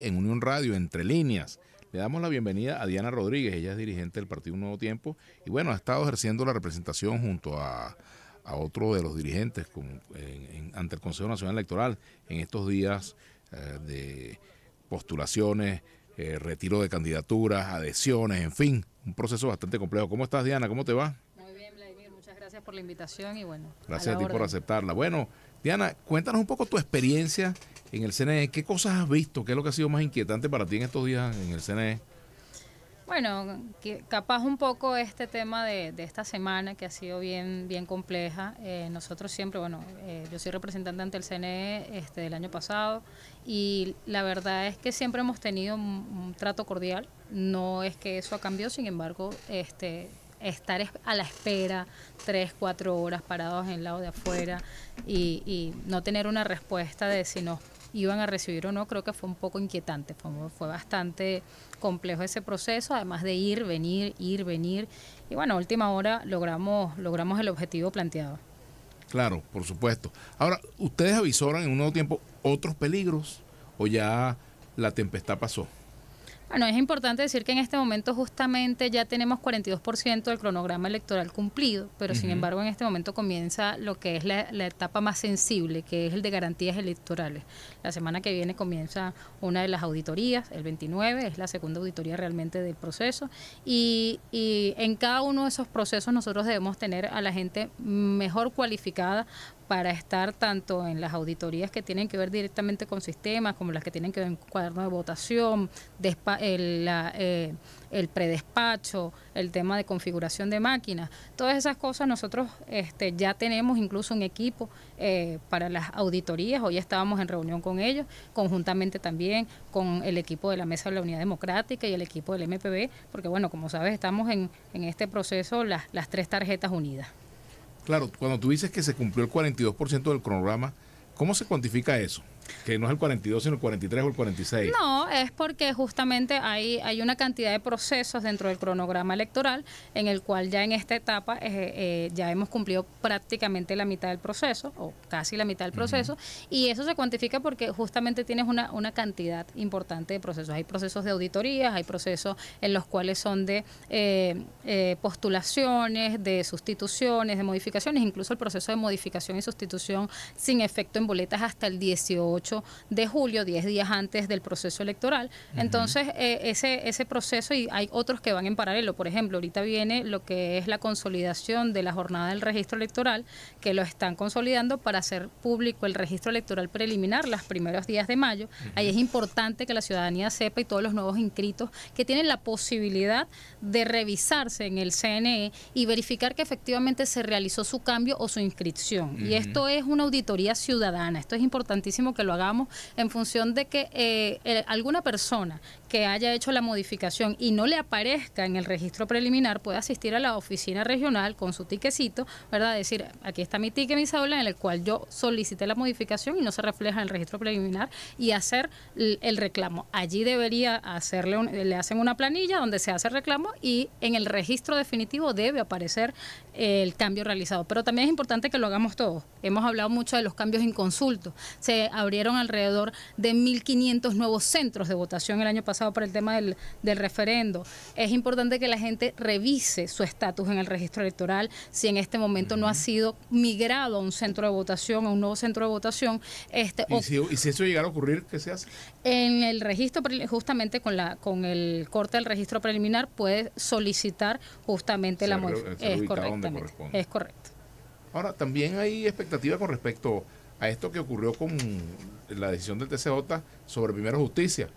en Unión Radio, entre líneas. Le damos la bienvenida a Diana Rodríguez, ella es dirigente del Partido Un Nuevo Tiempo y bueno, ha estado ejerciendo la representación junto a, a otro de los dirigentes ante el Consejo Nacional Electoral en estos días eh, de postulaciones, eh, retiro de candidaturas, adhesiones, en fin, un proceso bastante complejo. ¿Cómo estás Diana? ¿Cómo te va? Muy bien, Vladimir, muchas gracias por la invitación y bueno. Gracias a, ti por aceptarla. Bueno, Diana, cuéntanos un poco tu experiencia en el CNE. ¿Qué cosas has visto? ¿Qué es lo que ha sido más inquietante para ti en estos días en el CNE? Bueno, que capaz un poco este tema de, esta semana que ha sido bien, bien compleja. Eh, nosotros siempre, bueno, eh, yo soy representante ante el CNE este, del año pasado y la verdad es que siempre hemos tenido un, trato cordial. No es que eso ha cambiado, sin embargo, este, estar a la espera tres, cuatro horas parados en el lado de afuera y no tener una respuesta de si nos iban a recibir o no, creo que fue un poco inquietante, fue, fue bastante complejo ese proceso, además de ir, venir, ir, venir. Y bueno, a última hora logramos, logramos el objetivo planteado. Claro, por supuesto. Ahora, ¿ustedes avisoran en un nuevo tiempo otros peligros o ya la tempestad pasó? Bueno, es importante decir que en este momento justamente ya tenemos 42% del cronograma electoral cumplido, pero sin embargo en este momento comienza lo que es la, etapa más sensible, que es el de garantías electorales. La semana que viene comienza una de las auditorías, el 29, es la segunda auditoría realmente del proceso, y, y en cada uno de esos procesos nosotros debemos tener a la gente mejor cualificada para estar tanto en las auditorías que tienen que ver directamente con sistemas, como las que tienen que ver con cuadernos de votación, el, eh, el, predespacho, el tema de configuración de máquinas. Todas esas cosas nosotros este, ya tenemos incluso un equipo eh, para las auditorías. Hoy estábamos en reunión con ellos, conjuntamente también con el equipo de la Mesa de la Unidad Democrática y el equipo del MPB, porque bueno, como sabes, estamos en, este proceso las tres tarjetas unidas. Claro, cuando tú dices que se cumplió el 42% del cronograma, ¿cómo se cuantifica eso? que no es el 42, sino el 43 o el 46. No, es porque justamente hay, hay una cantidad de procesos dentro del cronograma electoral en el cual ya en esta etapa eh, eh, ya hemos cumplido prácticamente la mitad del proceso, o casi la mitad del proceso, y eso se cuantifica porque justamente tienes una, una cantidad importante de procesos. Hay procesos de auditorías, hay procesos en los cuales son de eh, postulaciones, de sustituciones, de modificaciones, incluso el proceso de modificación y sustitución sin efecto en boletas hasta el 18 de julio, 10 días antes del proceso electoral. Entonces, eh, ese, ese proceso y hay otros que van en paralelo. Por ejemplo, ahorita viene lo que es la consolidación de la jornada del registro electoral, que lo están consolidando para hacer público el registro electoral preliminar los primeros días de mayo. Ahí es importante que la ciudadanía sepa y todos los nuevos inscritos que tienen la posibilidad de revisarse en el CNE y verificar que efectivamente se realizó su cambio o su inscripción. Y esto es una auditoría ciudadana. Esto es importantísimo que el lo hagamos en función de que eh, alguna persona que haya hecho la modificación y no le aparezca en el registro preliminar puede asistir a la oficina regional con su tiquecito, ¿verdad? Decir, aquí está mi ticket, mi cédula, en el cual yo solicité la modificación y no se refleja en el registro preliminar y hacer el reclamo. Allí debería hacerle, le hacen una planilla donde se hace el reclamo y en el registro definitivo debe aparecer el cambio realizado. Pero también es importante que lo hagamos todos. Hemos hablado mucho de los cambios inconsultos. Se habría alrededor de 1.500 nuevos centros de votación el año pasado por el tema del, referendo. Es importante que la gente revise su estatus en el registro electoral, si en este momento no ha sido migrado a un centro de votación, a un nuevo centro de votación. Este, ¿Y, si, eso llegara a ocurrir, qué se hace? En el registro, justamente con, la, con el corte del registro preliminar, puede solicitar justamente la modificación. Es, correcto. Ahora, también hay expectativas con respecto a esto que ocurrió con la decisión del TCJ sobre Primera Justicia.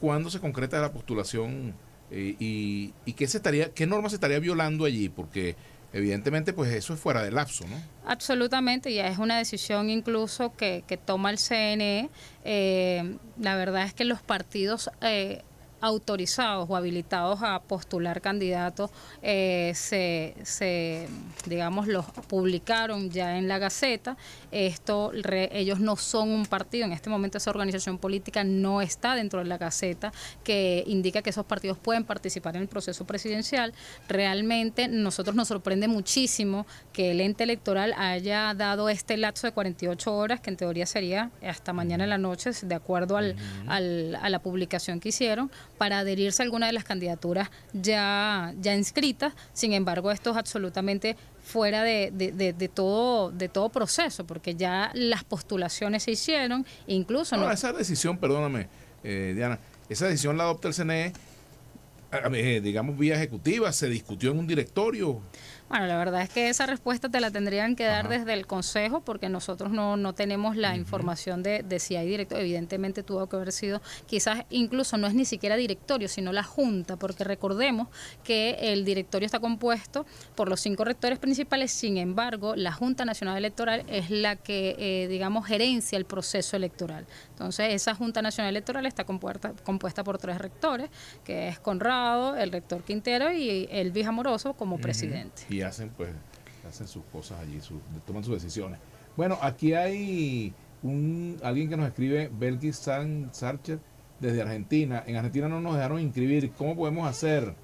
¿Cuándo se concreta la postulación eh, y, qué, se estaría, qué norma se estaría violando allí? Porque evidentemente pues eso es fuera de lapso, ¿no? Absolutamente, ya es una decisión incluso que, toma el CNE. Eh, la verdad es que los partidos... Eh, autorizados o habilitados a postular candidatos eh, se, digamos, los publicaron ya en la Gaceta. Esto, ellos no son un partido, en este momento esa organización política no está dentro de la Gaceta, que indica que esos partidos pueden participar en el proceso presidencial. Realmente nosotros nos sorprende muchísimo que el ente electoral haya dado este lapso de 48 horas, que en teoría sería hasta mañana en la noche, de acuerdo al, a la publicación que hicieron, para adherirse a alguna de las candidaturas ya, ya inscritas. Sin embargo, esto es absolutamente fuera de, todo, de todo proceso, porque ya las postulaciones se hicieron, incluso... No, esa decisión, perdóname, eh, Diana, esa decisión la adopta el CNE, eh, digamos, vía ejecutiva, se discutió en un directorio. Bueno, la verdad es que esa respuesta te la tendrían que dar desde el Consejo porque nosotros no, tenemos la información de, si hay directo. Evidentemente tuvo que haber sido, quizás incluso no es ni siquiera directorio, sino la Junta, porque recordemos que el directorio está compuesto por los cinco rectores principales, sin embargo, la Junta Nacional Electoral es la que, eh, digamos, gerencia el proceso electoral. Entonces, esa Junta Nacional Electoral está compuesta, por tres rectores, que es Conrado, el rector Quintero y el Elvis Amoroso como presidente hacen pues hacen sus cosas allí, toman sus decisiones. Bueno, aquí hay un alguien que nos escribe, Belkis San Sarcher, desde Argentina. En Argentina no nos dejaron inscribir. ¿Cómo podemos hacer?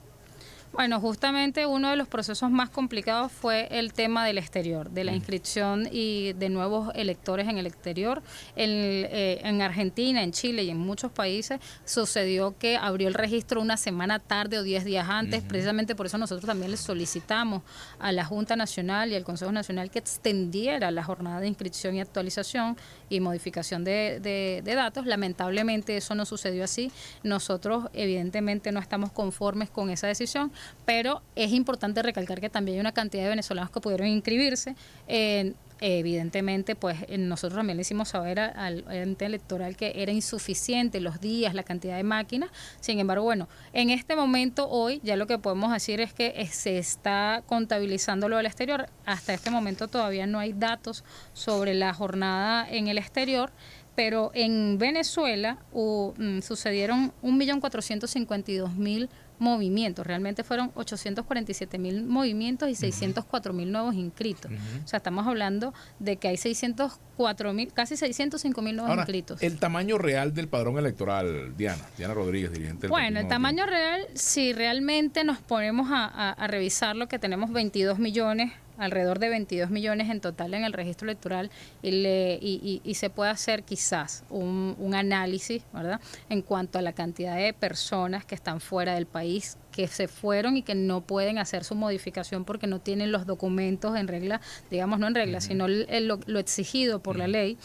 Bueno, justamente uno de los procesos más complicados fue el tema del exterior, de la inscripción y de nuevos electores en el exterior. Eh, en, Argentina, en Chile y en muchos países sucedió que abrió el registro una semana tarde o 10 días antes. Precisamente por eso nosotros también le solicitamos a la Junta Nacional y al Consejo Nacional que extendiera la jornada de inscripción y actualización y modificación de datos. Lamentablemente eso no sucedió así. Nosotros evidentemente no estamos conformes con esa decisión pero es importante recalcar que también hay una cantidad de venezolanos que pudieron inscribirse. Eh, evidentemente, pues eh, nosotros también le hicimos saber al ente electoral que era insuficiente los días, la cantidad de máquinas. Sin embargo, bueno, en este momento, hoy, ya lo que podemos decir es que eh, se está contabilizando lo del exterior. Hasta este momento todavía no hay datos sobre la jornada en el exterior pero en Venezuela mm, sucedieron 1.452.000 movimientos. Realmente fueron 847.000 movimientos y 604.000 nuevos inscritos. O sea, estamos hablando de que hay 604.000, casi 605.000 nuevos Ahora, inscritos. El tamaño real del padrón electoral, Diana, Diana Rodríguez, dirigente del Bueno, el tamaño real, si realmente nos ponemos a, a, revisar lo que tenemos 22 millones alrededor de 22 millones en total en el registro electoral, y, se puede hacer quizás un, análisis, ¿verdad?, en cuanto a la cantidad de personas que están fuera del país, que se fueron y que no pueden hacer su modificación porque no tienen los documentos en regla, digamos no en regla, sino lo, exigido por la ley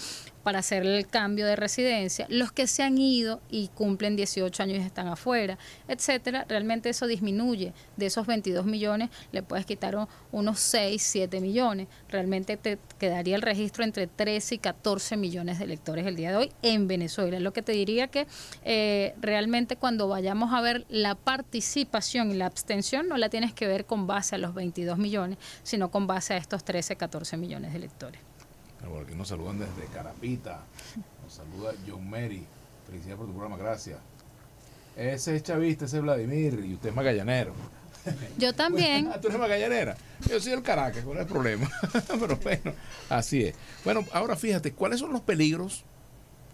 para hacer el cambio de residencia, los que se han ido y cumplen 18 años y están afuera, etcétera, realmente eso disminuye. De esos 22 millones le puedes quitar unos 6, 7 millones. Realmente te quedaría el registro entre 13 y 14 millones de electores el día de hoy en Venezuela. Lo que te diría que eh, realmente cuando vayamos a ver la participación y la abstención no la tienes que ver con base a los 22 millones, sino con base a estos 13, 14 millones de electores. Porque nos saludan desde Carapita. Nos saluda John Mary. Felicidades por tu programa, gracias. Ese es chavista, ese es Vladimir. Y usted es magallanero. Yo también. tú eres magallanera. Yo soy el Caracas, ¿cuál es el problema? Pero bueno, así es. Bueno, ahora fíjate, ¿cuáles son los peligros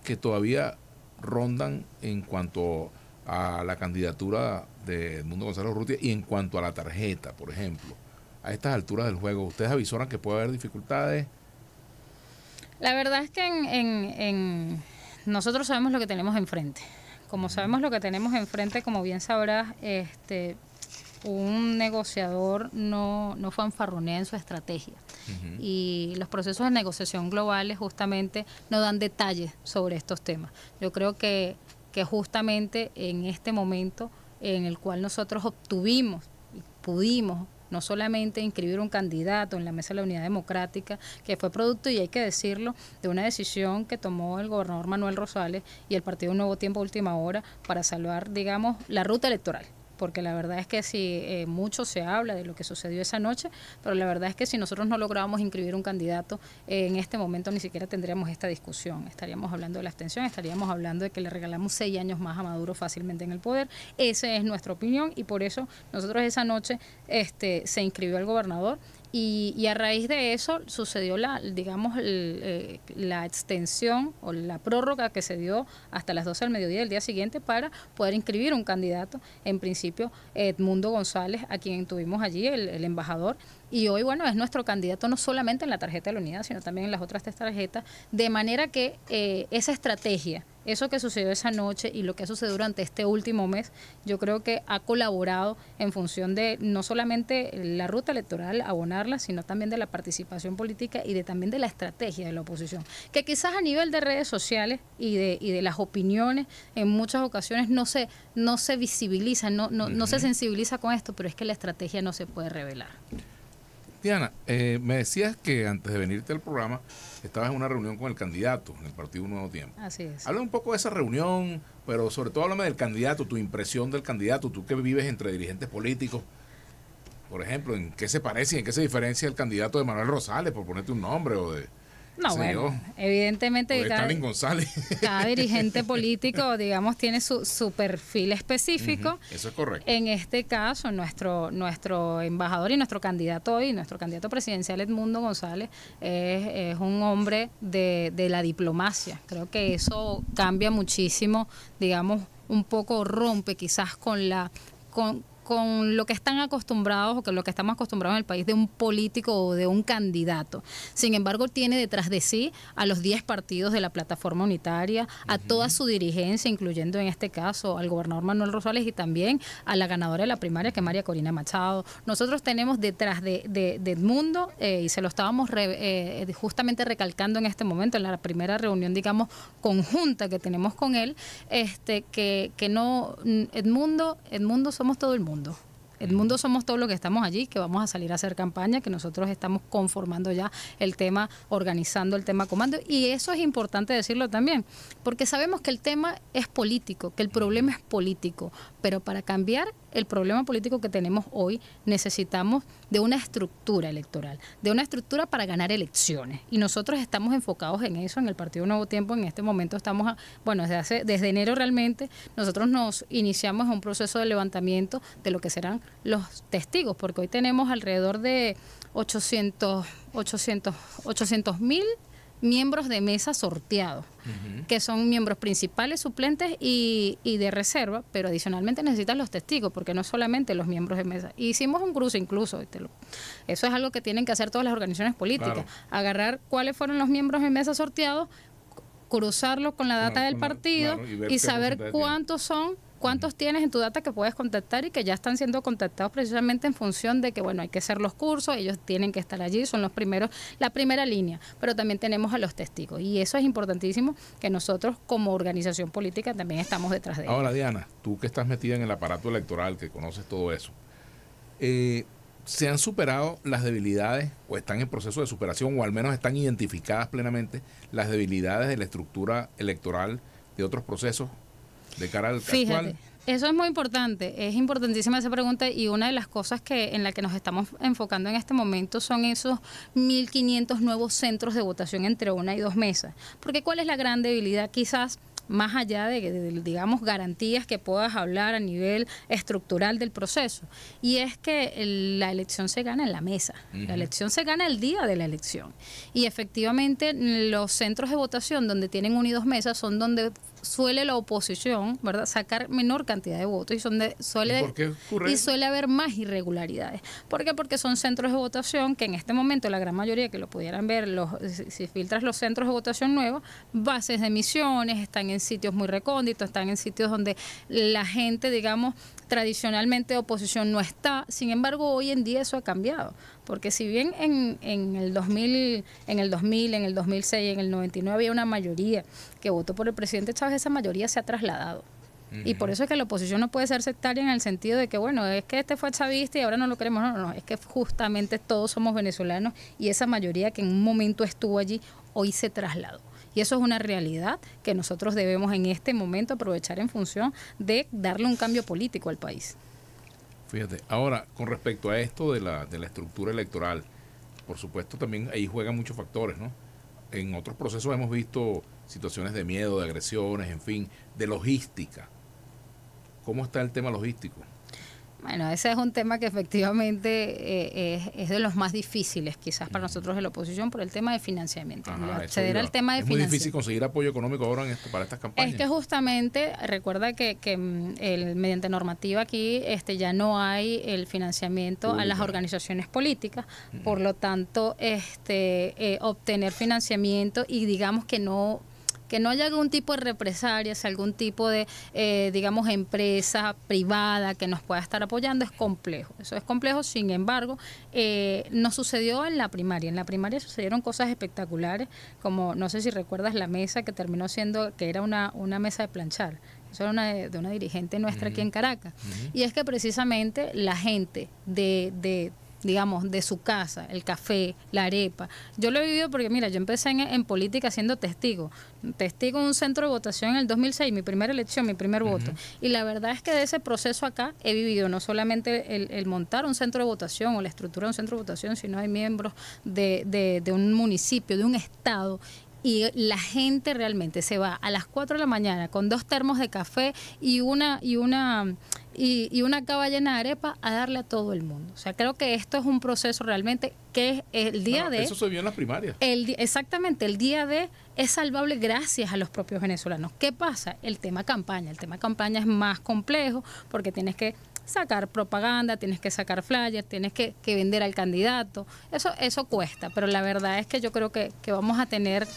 que todavía rondan en cuanto a la candidatura de Mundo González Rutia y en cuanto a la tarjeta, por ejemplo? A estas alturas del juego, ¿ustedes avisoran que puede haber dificultades? La verdad es que en, nosotros sabemos lo que tenemos enfrente. Como sabemos lo que tenemos enfrente, como bien sabrás, este, un negociador no, fanfarronea en su estrategia. Y los procesos de negociación globales justamente no dan detalles sobre estos temas. Yo creo que, que justamente en este momento en el cual nosotros obtuvimos y pudimos no solamente inscribir un candidato en la mesa de la unidad democrática, que fue producto, y hay que decirlo, de una decisión que tomó el gobernador Manuel Rosales y el Partido Nuevo Tiempo Última Hora para salvar, digamos, la ruta electoral porque la verdad es que si eh, mucho se habla de lo que sucedió esa noche, pero la verdad es que si nosotros no lográbamos inscribir un candidato, eh, en este momento ni siquiera tendríamos esta discusión. Estaríamos hablando de la abstención, estaríamos hablando de que le regalamos seis años más a Maduro fácilmente en el poder. Esa es nuestra opinión y por eso nosotros esa noche este, se inscribió el gobernador y, a raíz de eso sucedió la, digamos, eh, la extensión o la prórroga que se dio hasta las 12 del mediodía del día siguiente para poder inscribir un candidato, en principio Edmundo González, a quien tuvimos allí, el, embajador, y hoy, bueno, es nuestro candidato no solamente en la tarjeta de la unidad, sino también en las otras tres tarjetas, de manera que eh, esa estrategia eso que sucedió esa noche y lo que ha sucedido durante este último mes, yo creo que ha colaborado en función de no solamente la ruta electoral, abonarla, sino también de la participación política y de también de la estrategia de la oposición, que quizás a nivel de redes sociales y de, y de las opiniones en muchas ocasiones no se, no se visibiliza, no, no se sensibiliza con esto, pero es que la estrategia no se puede revelar. Diana, eh, me decías que antes de venirte al programa estabas en una reunión con el candidato en el Partido Nuevo Tiempo. Así es. Habla un poco de esa reunión, pero sobre todo háblame del candidato, tu impresión del candidato, tú que vives entre dirigentes políticos. Por ejemplo, ¿en qué se parece y en qué se diferencia el candidato de Manuel Rosales, por ponerte un nombre, o de, no, bueno, oh. evidentemente cada, dirigente político, digamos, tiene su, perfil específico. Eso es correcto. En este caso, nuestro, nuestro embajador y nuestro candidato hoy, nuestro candidato presidencial Edmundo González, es, un hombre de, de la diplomacia. Creo que eso cambia muchísimo, digamos, un poco rompe quizás con la... Con, con lo que están acostumbrados o con lo que estamos acostumbrados en el país de un político o de un candidato. Sin embargo, tiene detrás de sí a los 10 partidos de la plataforma unitaria, a toda su dirigencia, incluyendo en este caso al gobernador Manuel Rosales y también a la ganadora de la primaria, que es María Corina Machado. Nosotros tenemos detrás de, de, Edmundo, eh, y se lo estábamos eh, justamente recalcando en este momento, en la primera reunión, digamos, conjunta que tenemos con él, este, que, que no, Edmundo, Edmundo somos todo el mundo. El mundo somos todos los que estamos allí, que vamos a salir a hacer campaña, que nosotros estamos conformando ya el tema, organizando el tema comando. Y eso es importante decirlo también, porque sabemos que el tema es político, que el problema es político, pero para cambiar el problema político que tenemos hoy, necesitamos de una estructura electoral, de una estructura para ganar elecciones. Y nosotros estamos enfocados en eso, en el Partido Nuevo Tiempo, en este momento estamos, a, bueno, desde, hace, desde enero realmente, nosotros nos iniciamos un proceso de levantamiento de lo que serán los testigos, porque hoy tenemos alrededor de 800 800 mil miembros de mesa sorteados, que son miembros principales, suplentes y, de reserva, pero adicionalmente necesitan los testigos, porque no solamente los miembros de mesa. Hicimos un cruce incluso, eso es algo que tienen que hacer todas las organizaciones políticas, agarrar cuáles fueron los miembros de mesa sorteados, cruzarlos con la data del partido y saber cuántos son ¿Cuántos tienes en tu data que puedes contactar y que ya están siendo contactados precisamente en función de que, bueno, hay que hacer los cursos, ellos tienen que estar allí, son los primeros, la primera línea, pero también tenemos a los testigos y eso es importantísimo que nosotros como organización política también estamos detrás de ellos. Ahora, Diana, tú que estás metida en el aparato electoral, que conoces todo eso, eh, ¿se han superado las debilidades o están en proceso de superación o al menos están identificadas plenamente las debilidades de la estructura electoral de otros procesos de cara al Fíjate. Eso es muy importante, es importantísima esa pregunta y una de las cosas que en la que nos estamos enfocando en este momento son esos 1.500 nuevos centros de votación entre una y dos mesas. Porque ¿cuál es la gran debilidad? Quizás más allá de, digamos, garantías que puedas hablar a nivel estructural del proceso. Y es que la elección se gana en la mesa, la elección se gana el día de la elección. Y efectivamente los centros de votación donde tienen una y dos mesas son donde suele la oposición, ¿verdad?, sacar menor cantidad de votos y son de, suele ¿Y, suele haber más irregularidades. ¿Por qué? Porque son centros de votación que en este momento la gran mayoría que lo pudieran ver, los, si, filtras los centros de votación nuevos, bases de misiones están en sitios muy recónditos, están en sitios donde la gente, digamos, tradicionalmente oposición no está. Sin embargo, hoy en día eso ha cambiado. Porque si bien en, en, el 2000, en el 2000, en el 2006, en el 99 había una mayoría que votó por el presidente Chávez, esa mayoría se ha trasladado. Y por eso es que la oposición no puede ser sectaria en el sentido de que, bueno, es que este fue chavista y ahora no lo queremos. No, no, no, es que justamente todos somos venezolanos y esa mayoría que en un momento estuvo allí, hoy se trasladó. Y eso es una realidad que nosotros debemos en este momento aprovechar en función de darle un cambio político al país. Fíjate, ahora, con respecto a esto de la, de la estructura electoral, por supuesto también ahí juegan muchos factores, ¿no? En otros procesos hemos visto situaciones de miedo, de agresiones, en fin, de logística. ¿Cómo está el tema logístico? Bueno, ese es un tema que efectivamente eh, es, de los más difíciles quizás para nosotros de la oposición por el tema de financiamiento. acceder al tema de financiamiento. Es muy difícil conseguir apoyo económico ahora para estas campañas. Es que justamente, recuerda que, mm, el, mediante normativa aquí este, ya no hay el financiamiento a las organizaciones políticas, por lo tanto, este, eh, obtener financiamiento y digamos que no que no haya algún tipo de represalias, algún tipo de, eh, digamos, empresa privada que nos pueda estar apoyando, es complejo. Eso es complejo, sin embargo, eh, nos sucedió en la primaria. En la primaria sucedieron cosas espectaculares, como no sé si recuerdas la mesa que terminó siendo, que era una, una mesa de planchar. Eso era de una dirigente nuestra aquí en Caracas. Y es que precisamente la gente de, de digamos, de su casa, el café, la arepa. Yo lo he vivido porque, mira, yo empecé en, política siendo testigo. Testigo un centro de votación en el 2006, mi primera elección, mi primer voto. Y la verdad es que de ese proceso acá he vivido no solamente el, el, montar un centro de votación o la estructura de un centro de votación, sino hay miembros de, de, de un municipio, de un estado, y la gente realmente se va a las 4 de la mañana con dos termos de café y una y una y, una cava llena de arepa a darle a todo el mundo. O sea, creo que esto es un proceso realmente que es el día de... Eso se vio en las primarias. El, exactamente, el día de es salvable gracias a los propios venezolanos. ¿Qué pasa? El tema campaña. El tema campaña es más complejo porque tienes que sacar propaganda, tienes que sacar flyers, tienes que, vender al candidato. Eso, eso cuesta, pero la verdad es que yo creo que, vamos a tener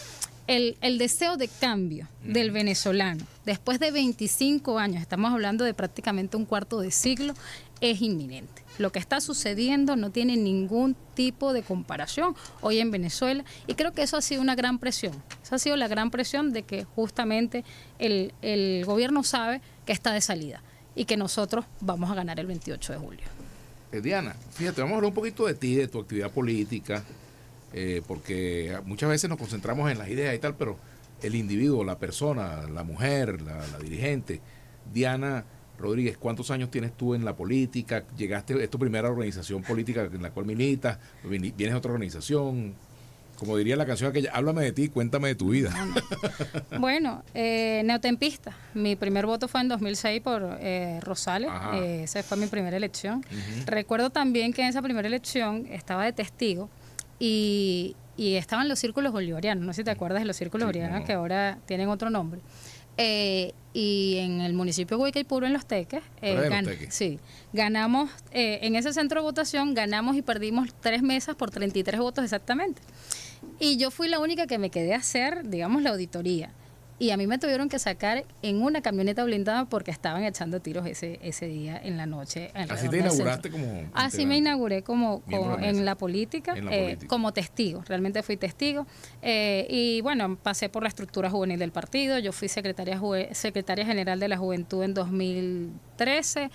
el, deseo de cambio del venezolano, después de 25 años, estamos hablando de prácticamente un cuarto de siglo, es inminente. Lo que está sucediendo no tiene ningún tipo de comparación hoy en Venezuela y creo que eso ha sido una gran presión. Esa ha sido la gran presión de que justamente el gobierno sabe que está de salida y que nosotros vamos a ganar el 28 de julio. Eh, Diana, fíjate, vamos a hablar un poquito de ti, de tu actividad política, eh, porque muchas veces nos concentramos en las ideas y tal, pero el individuo, la persona, la mujer, la, dirigente. Diana Rodríguez, ¿cuántos años tienes tú en la política? ¿Llegaste, es tu primera organización política en la cual militas? ¿Vienes a otra organización? como diría la canción aquella, háblame de ti, cuéntame de tu vida. bueno, eh, neotempista. Mi primer voto fue en 2006 por eh, Rosales. Eh, esa fue mi primera elección. Recuerdo también que en esa primera elección estaba de testigo y, estaban los círculos bolivarianos. No sé si te acuerdas de los círculos bolivarianos que ahora tienen otro nombre. Eh, y en el municipio de en Los Teques, eh, sí, ganamos, eh, en ese centro de votación ganamos y perdimos tres mesas por 33 votos exactamente. Y yo fui la única que me quedé a hacer, digamos, la auditoría. Y a mí me tuvieron que sacar en una camioneta blindada porque estaban echando tiros ese, ese día en la noche. Así te inauguraste como... Así me inauguré como, en la eh, política, como testigo. Realmente fui testigo. Eh, y bueno, pasé por la estructura juvenil del partido. Yo fui secretaria, secretaria general de la juventud en 2013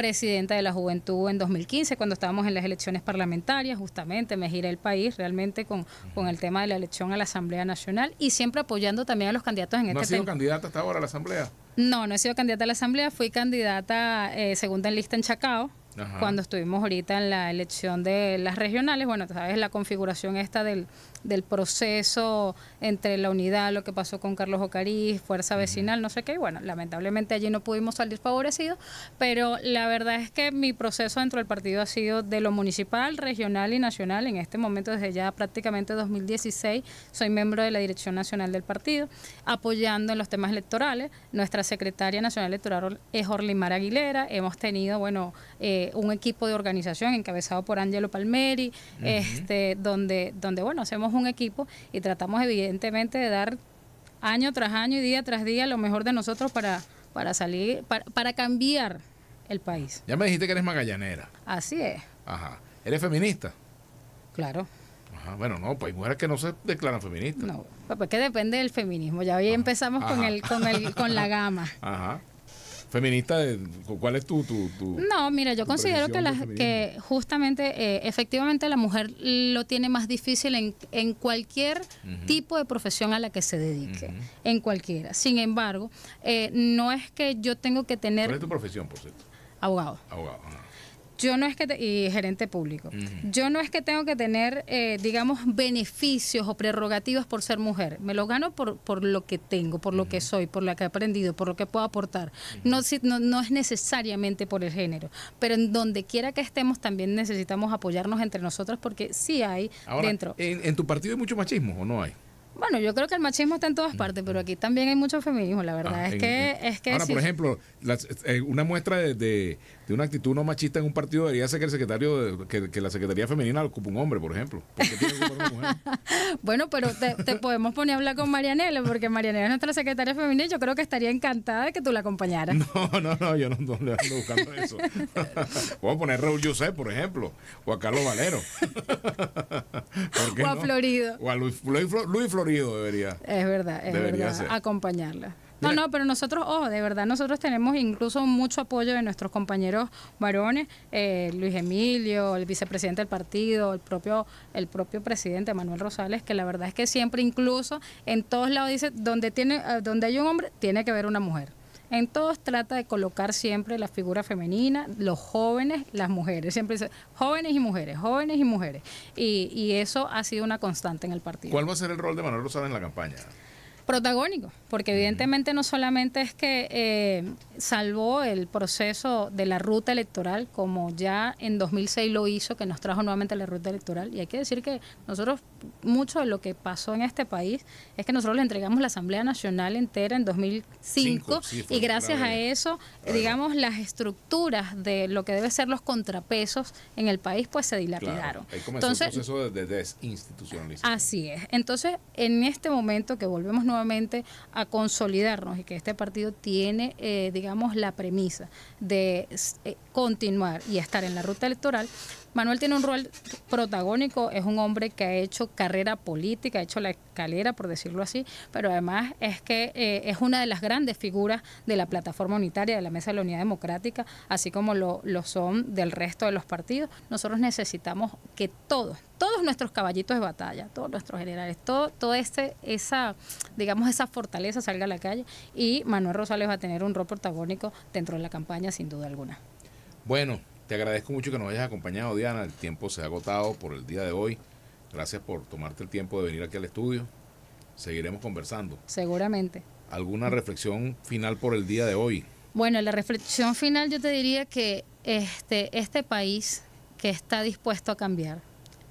presidenta de la juventud en 2015, cuando estábamos en las elecciones parlamentarias, justamente me giré el país realmente con, con el tema de la elección a la Asamblea Nacional y siempre apoyando también a los candidatos en el este ¿No ha sido candidata hasta ahora a la Asamblea? No, no he sido candidata a la Asamblea, fui candidata eh, segunda en lista en Chacao, cuando estuvimos ahorita en la elección de las regionales, bueno, sabes la configuración esta del, del proceso entre la unidad, lo que pasó con Carlos Ocariz, Fuerza Vecinal, no sé qué. bueno, lamentablemente allí no pudimos salir favorecidos, pero la verdad es que mi proceso dentro del partido ha sido de lo municipal, regional y nacional. En este momento, desde ya prácticamente 2016, soy miembro de la Dirección Nacional del Partido, apoyando en los temas electorales. Nuestra secretaria nacional electoral es Orlimar Aguilera. Hemos tenido, bueno, eh, un equipo de organización encabezado por Angelo Palmeri, este, donde, donde, bueno, hacemos un equipo y tratamos evidentemente de dar año tras año y día tras día lo mejor de nosotros para, para salir, para, cambiar el país. Ya me dijiste que eres magallanera. Así es. Ajá. ¿Eres feminista? Claro. Ajá. Bueno, no, pues hay mujeres que no se declaran feministas. No, pues, pues que depende del feminismo. Ya hoy empezamos con el, con el, con la gama. Ajá feminista, ¿cuál es tu, tu, tu No, mira, yo considero que, las, que justamente, eh, efectivamente, la mujer lo tiene más difícil en, en cualquier tipo de profesión a la que se dedique, en cualquiera. Sin embargo, eh, no es que yo tengo que tener... ¿Cuál es tu profesión, por cierto? Abogado. Abogado yo no es que, y gerente público, yo no es que tengo que tener, eh, digamos, beneficios o prerrogativas por ser mujer, me lo gano por, por lo que tengo, por lo que soy, por lo que he aprendido, por lo que puedo aportar, no, no, es necesariamente por el género, pero en donde quiera que estemos también necesitamos apoyarnos entre nosotros porque sí hay dentro. En, ¿En tu partido hay mucho machismo o no hay? Bueno, yo creo que el machismo está en todas partes, pero aquí también hay mucho feminismo, la verdad. Ah, es, que, es que. Ahora, por ejemplo, eh, una muestra de, de, una actitud no machista en un partido debería ser que el secretario que, la secretaría femenina lo ocupe un hombre, por ejemplo. bueno, pero te, podemos poner a hablar con Marianela, porque Marianela es nuestra secretaria femenina y yo creo que estaría encantada de que tú la acompañaras. No, no, no, yo no, le ando buscando eso. Vamos a poner Raúl José, por ejemplo, o a Carlos Valero. o a Florido. O a Luis Florido es verdad, es verdad. Acompañarla. No, no, pero nosotros, ojo, de verdad, nosotros tenemos incluso mucho apoyo de nuestros compañeros varones, eh, Luis Emilio, el vicepresidente del partido, el propio, el propio presidente Manuel Rosales, que la verdad es que siempre, incluso en todos lados dice, donde tiene, eh, donde hay un hombre, tiene que haber una mujer. En todos trata de colocar siempre la figura femenina, los jóvenes, las mujeres. Siempre dice jóvenes y mujeres, jóvenes y mujeres. Y, y eso ha sido una constante en el partido. ¿Cuál va a ser el rol de Manuel Rosales en la campaña? protagónico, porque evidentemente no solamente es que eh, salvó el proceso de la ruta electoral, como ya en 2006 lo hizo, que nos trajo nuevamente la ruta electoral, y hay que decir que nosotros, mucho de lo que pasó en este país es que nosotros le entregamos la Asamblea Nacional entera en 2005, y gracias a eso, digamos, las estructuras de lo que deben ser los contrapesos en el país, pues se dilapidaron. Entonces, proceso de desinstitucionalización. Así es. Entonces, en este momento que volvemos nuevamente a consolidarnos y que este partido tiene, eh, digamos, la premisa de eh, continuar y estar en la ruta electoral, Manuel tiene un rol protagónico, es un hombre que ha hecho carrera política, ha hecho la escalera, por decirlo así, pero además es que eh, es una de las grandes figuras de la plataforma unitaria, de la Mesa de la Unidad Democrática, así como lo, lo son del resto de los partidos. Nosotros necesitamos que todos, todos nuestros caballitos de batalla, todos nuestros generales, todo, todo este, esa, digamos, esa fortaleza salga a la calle y Manuel Rosales va a tener un rol protagónico dentro de la campaña, sin duda alguna. Bueno, te agradezco mucho que nos hayas acompañado, Diana. El tiempo se ha agotado por el día de hoy. Gracias por tomarte el tiempo de venir aquí al estudio. Seguiremos conversando. Seguramente. ¿Alguna reflexión final por el día de hoy? Bueno, la reflexión final yo te diría que este, este país que está dispuesto a cambiar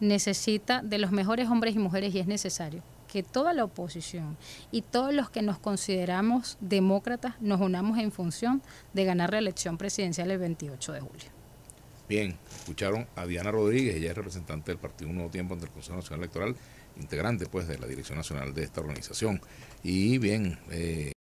necesita de los mejores hombres y mujeres y es necesario que toda la oposición y todos los que nos consideramos demócratas nos unamos en función de ganar la elección presidencial el 28 de julio. Bien, escucharon a Diana Rodríguez, ella es representante del Partido Nuevo Tiempo ante el Consejo Nacional Electoral, integrante pues de la Dirección Nacional de esta organización. Y bien, eh,